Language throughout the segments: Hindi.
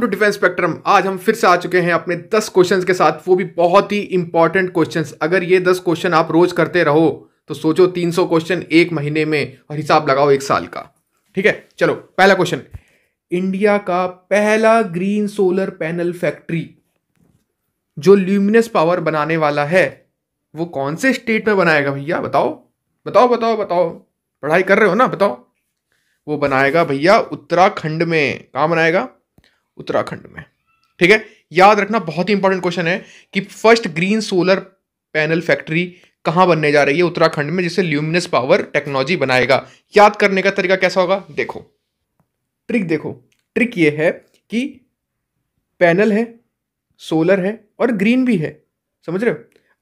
टू डिफेंस स्पेक्ट्रम आज हम फिर से आ चुके हैं अपने 10 क्वेश्चंस के साथ वो भी बहुत ही इंपॉर्टेंट क्वेश्चंस अगर ये 10 क्वेश्चन आप रोज करते रहो तो सोचो 300 क्वेश्चन एक महीने में और हिसाब लगाओ एक साल का ठीक है चलो पहला क्वेश्चन इंडिया का पहला ग्रीन सोलर पैनल फैक्ट्री जो ल्यूमिनस पावर बनाने वाला है वो कौन से स्टेट में बनाएगा भैया बताओ बताओ बताओ बताओ पढ़ाई कर रहे हो ना बताओ वो बनाएगा भैया उत्तराखंड में कहाँ बनाएगा उत्तराखंड में ठीक है याद रखना बहुत ही इंपॉर्टेंट क्वेश्चन है कि first green solar panel factory कहां बनने जा रही है उत्तराखंड में जिसे ल्यूमिनस पावर टेक्नोलॉजी बनाएगा याद करने का तरीका कैसा होगा देखो ट्रिक देखो ट्रिक ये है कि पैनल है सोलर है और ग्रीन भी है समझ रहे हो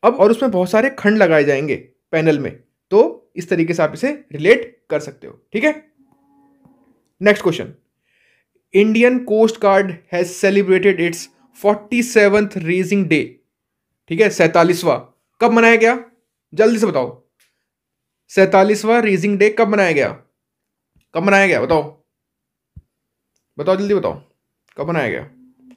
अब और उसमें बहुत सारे खंड लगाए जाएंगे पैनल में तो इस तरीके से आप इसे रिलेट कर सकते हो ठीक है next question Indian coast guard has celebrated its forty seventh raising day ठीक है सैतालीसवा कब मनाया गया जल्दी से बताओ सैतालीसवा रेजिंग डे कब मनाया गया कब मनाया गया बताओ बताओ जल्दी बताओ कब मनाया गया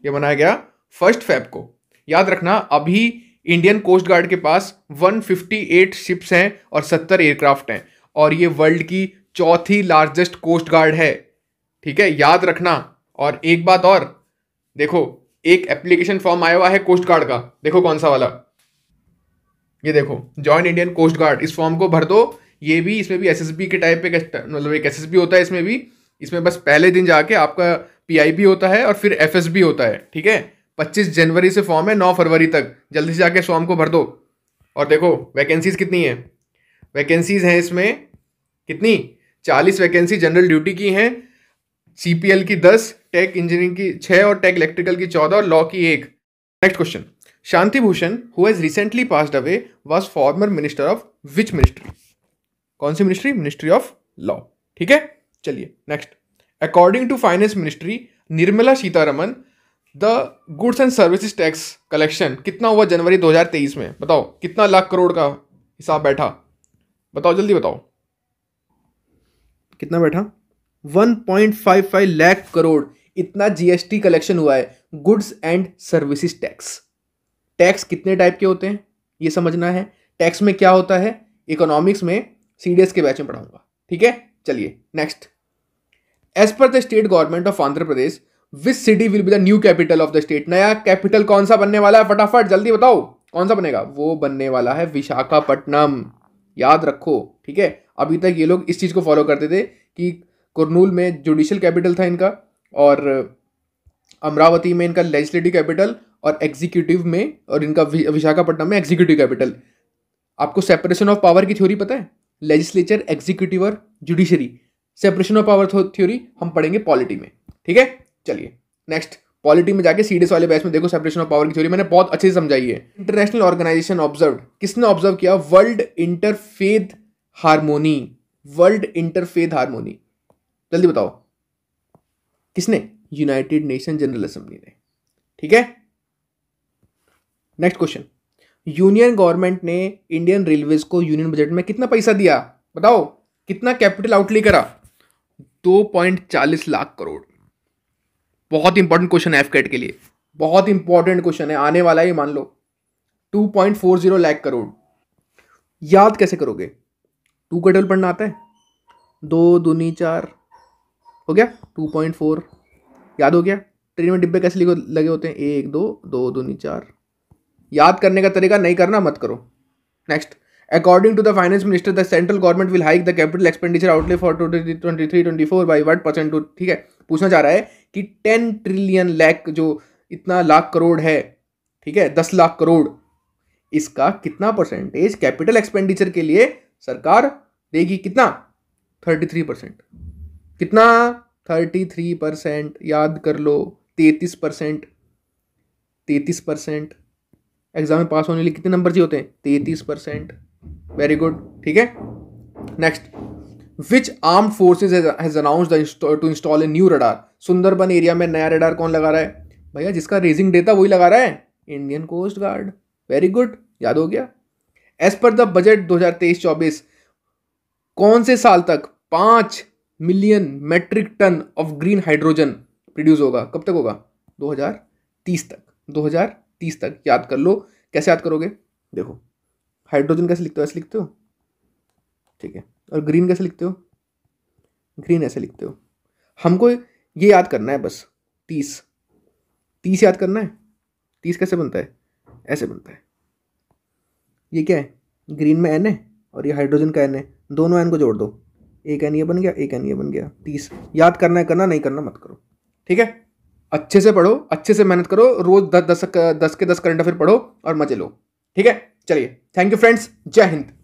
ये मनाया गया फर्स्ट फेब को याद रखना अभी इंडियन कोस्ट गार्ड के पास 158 शिप्स हैं और 70 एयरक्राफ्ट हैं और ये वर्ल्ड की चौथी लार्जेस्ट कोस्ट गार्ड है ठीक है याद रखना और एक बात और देखो एक एप्लीकेशन फॉर्म आया हुआ है कोस्ट गार्ड का देखो कौन सा वाला ये देखो जॉइन इंडियन कोस्ट गार्ड इस फॉर्म को भर दो ये भी इसमें भी एसएसबी के टाइप पे मतलब एक एसएसबी होता है इसमें भी इसमें बस पहले दिन जाके आपका पीआईबी होता है और फिर एफएसबी होता है ठीक है पच्चीस जनवरी से फॉर्म है नौ फरवरी तक जल्दी से जाके इस फॉर्म को भर दो और देखो वैकेंसीज कितनी है वैकेंसीज हैं इसमें कितनी चालीस वैकेंसी जनरल ड्यूटी की हैं सीपीएल की दस टेक इंजीनियरिंग की छह और टेक इलेक्ट्रिकल की चौदह और लॉ की एक next question Shanti Bhushan who has recently pass away was former minister of which ministry कौन सी मिनिस्ट्री मिनिस्ट्री ऑफ लॉ ठीक है चलिए next according to finance ministry Nirmala Sitharaman the goods and services tax collection कितना हुआ जनवरी 2023 में बताओ कितना लाख करोड़ का हिसाब बैठा बताओ जल्दी बताओ कितना बैठा 1.55 लाख करोड़ इतना जीएसटी कलेक्शन हुआ है goods and services tax tax कितने टाइप के होते हैं ये समझना है टैक्स में क्या होता है इकोनॉमिक्स में सीडीएस के बैच में पढ़ाऊंगा ठीक है चलिए next as per the state government of Andhra Pradesh which city will be the new capital of the state नया कैपिटल कौन सा बनने वाला है फटाफट जल्दी बताओ कौन सा बनेगा वो बनने वाला है विशाखापट्टनम याद रखो ठीक है अभी तक ये लोग इस चीज़ को फॉलो करते थे कि कुरनूल में जुडिशल कैपिटल था इनका और अमरावती में इनका लेजिस्लेटिव कैपिटल और एग्जीक्यूटिव में और इनका विशाखापट्टनम में एग्जीक्यूटिव कैपिटल आपको सेपरेशन ऑफ पावर की थ्योरी पता है लेजिस्लेचर एग्जीक्यूटिव और judiciary separation of power theory हम पढ़ेंगे पॉलिटी में ठीक है चलिए नेक्स्ट पॉलिटी में जाके सीडीएस वाले बैच में देखो सेपरेशन ऑफ पावर की थ्योरी मैंने बहुत अच्छे से समझाई है इंटरनेशनल ऑर्गेनाइजेशन ऑब्जर्व किसने ऑब्जर्व किया world interfaith harmony world interfaith harmony जल्दी बताओ किसने यूनाइटेड नेशन जनरल असेंबली ने ठीक है नेक्स्ट क्वेश्चन यूनियन गवर्नमेंट ने इंडियन रेलवेज को यूनियन बजट में कितना पैसा दिया बताओ कितना कैपिटल आउटले करा दो पॉइंट चालीस लाख करोड़ बहुत इंपॉर्टेंट क्वेश्चन है एफकेट के लिए बहुत इंपॉर्टेंट क्वेश्चन है आने वाला ही मान लो two point four zero lakh crore याद कैसे करोगे टू का टेबल पढ़ना आता है दो दूनी चार हो गया टू पॉइंट फोर याद हो गया ट्रेन में डिब्बे कैसे लगे होते हैं एक दो दो दूनी चार याद करने का तरीका नहीं करना मत करो next according to the finance minister the central government will hike the capital expenditure outlay for twenty three twenty four by one percent to ठीक है पूछना चाह रहा है कि टेन ट्रिलियन लैक जो इतना लाख करोड़ है ठीक है दस लाख करोड़ इसका कितना परसेंटेज कैपिटल एक्सपेंडिचर के लिए सरकार देगी कितना थर्टी थ्री परसेंट कितना थर्टी थ्री परसेंट याद कर लो तैतीस परसेंट तैतीस परसेंट एग्ज़ाम में पास होने के लिए कितने नंबर चाहिए होते हैं तैतीस परसेंट वेरी गुड ठीक है next which arm forces has announce to install a new radar Sundarban area में नया रडार कौन लगा रहा है भैया जिसका रेजिंग डे था वही लगा रहा है Indian coast guard very good याद हो गया एज पर द बजट दो हजार तेईस चौबीस कौन से साल तक पांच million metric ton of green hydrogen produce होगा कब तक होगा 2030 तक 2030 तक याद कर लो कैसे याद करोगे देखो हाइड्रोजन कैसे लिखते हो ऐसे लिखते हो ठीक है और ग्रीन कैसे लिखते हो ग्रीन ऐसे लिखते हो हमको ये याद करना है बस तीस तीस याद करना है तीस कैसे बनता है ऐसे बनता है ये क्या है ग्रीन में एन है और ये हाइड्रोजन का एन है दोनों एन को जोड़ दो एक एन ये बन गया एक एन ये बन गया तीस याद करना है करना नहीं करना मत करो ठीक है अच्छे से पढ़ो अच्छे से मेहनत करो रोज दस दस दस के दस करंट अफेयर पढ़ो और मजे लो ठीक है चलिए थैंक यू फ्रेंड्स जय हिंद